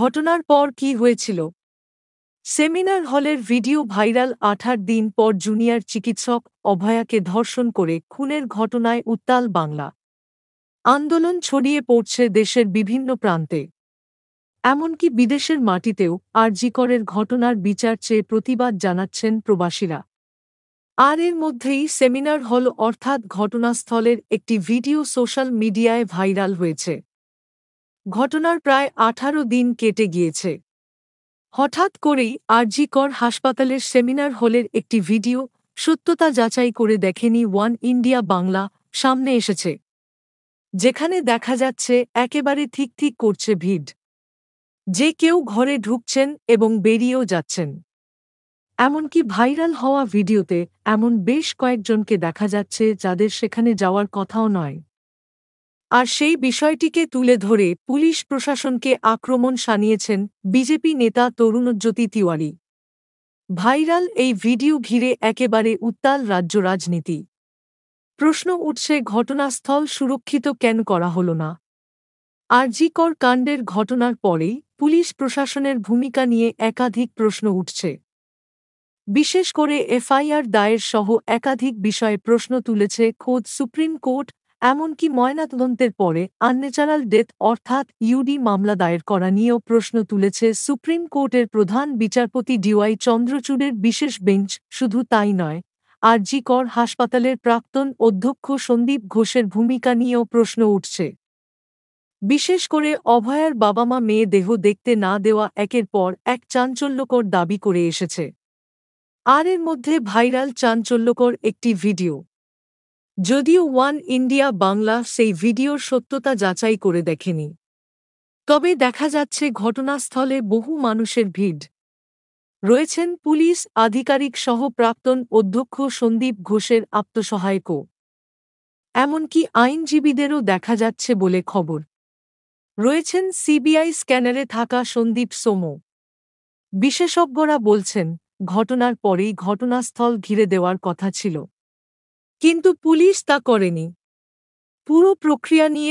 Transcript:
ঘটনার পর কি হয়েছিল সেমিনার হলের ভিডিও ভাইরাল আঠার দিন পর জুনিয়র চিকিৎসক অভয়াকে ধর্ষণ করে খুনের ঘটনায় উত্তাল বাংলা আন্দোলন ছড়িয়ে পড়ছে দেশের বিভিন্ন প্রান্তে এমনকি বিদেশের মাটিতেও আরজিকরের ঘটনার বিচার চেয়ে প্রতিবাদ জানাচ্ছেন প্রবাসীরা আর এর মধ্যেই সেমিনার হল অর্থাৎ ঘটনাস্থলের একটি ভিডিও সোশ্যাল মিডিয়ায় ভাইরাল হয়েছে ঘটনার প্রায় আঠারো দিন কেটে গিয়েছে হঠাৎ করেই আরজিকর হাসপাতালের সেমিনার হলের একটি ভিডিও সত্যতা যাচাই করে দেখেনি ওয়ান ইন্ডিয়া বাংলা সামনে এসেছে যেখানে দেখা যাচ্ছে একেবারে ঠিক ঠিক করছে ভিড় যে কেউ ঘরে ঢুকছেন এবং বেরিয়েও যাচ্ছেন এমনকি ভাইরাল হওয়া ভিডিওতে এমন বেশ কয়েকজনকে দেখা যাচ্ছে যাদের সেখানে যাওয়ার কথাও নয় আর সেই বিষয়টিকে তুলে ধরে পুলিশ প্রশাসনকে আক্রমণ সানিয়েছেন বিজেপি নেতা তরুণজ্যোতি তিওয়ারি ভাইরাল এই ভিডিও ঘিরে একেবারে উত্তাল রাজ্য রাজনীতি প্রশ্ন উঠছে ঘটনাস্থল সুরক্ষিত কেন করা হল না আরজিকর কাণ্ডের ঘটনার পরেই পুলিশ প্রশাসনের ভূমিকা নিয়ে একাধিক প্রশ্ন উঠছে বিশেষ করে এফআইআর দায়ের সহ একাধিক বিষয়ে প্রশ্ন তুলেছে খোদ সুপ্রিম কোর্ট এমনকি ময়নাতদন্তের পরে আনন্যাচারাল ডেথ অর্থাৎ ইউডি মামলা দায়ের করা নিয়েও প্রশ্ন তুলেছে সুপ্রিম কোর্টের প্রধান বিচারপতি ডিওয়াই চন্দ্রচূড়ের বিশেষ বেঞ্চ শুধু তাই নয় জি কর হাসপাতালের প্রাক্তন অধ্যক্ষ সন্দীপ ঘোষের ভূমিকা নিয়েও প্রশ্ন উঠছে বিশেষ করে অভয়ার বাবা মা মেয়ে দেহ দেখতে না দেওয়া একের পর এক চাঞ্চল্যকর দাবি করে এসেছে আর এর মধ্যে ভাইরাল চাঞ্চল্যকর একটি ভিডিও যদিও ওয়ান ইন্ডিয়া বাংলা সেই ভিডিওর সত্যতা যাচাই করে দেখেনি তবে দেখা যাচ্ছে ঘটনাস্থলে বহু মানুষের ভিড় রয়েছেন পুলিশ আধিকারিক সহ প্রাক্তন অধ্যক্ষ সন্দীপ ঘোষের আত্মসহায়কও এমনকি আইনজীবীদেরও দেখা যাচ্ছে বলে খবর রয়েছেন সিবিআই স্ক্যানারে থাকা সন্দীপ সোমো বিশেষজ্ঞরা বলছেন ঘটনার পরেই ঘটনাস্থল ঘিরে দেওয়ার কথা ছিল কিন্তু পুলিশ তা করেনি পুরো প্রক্রিয়া নিয়ে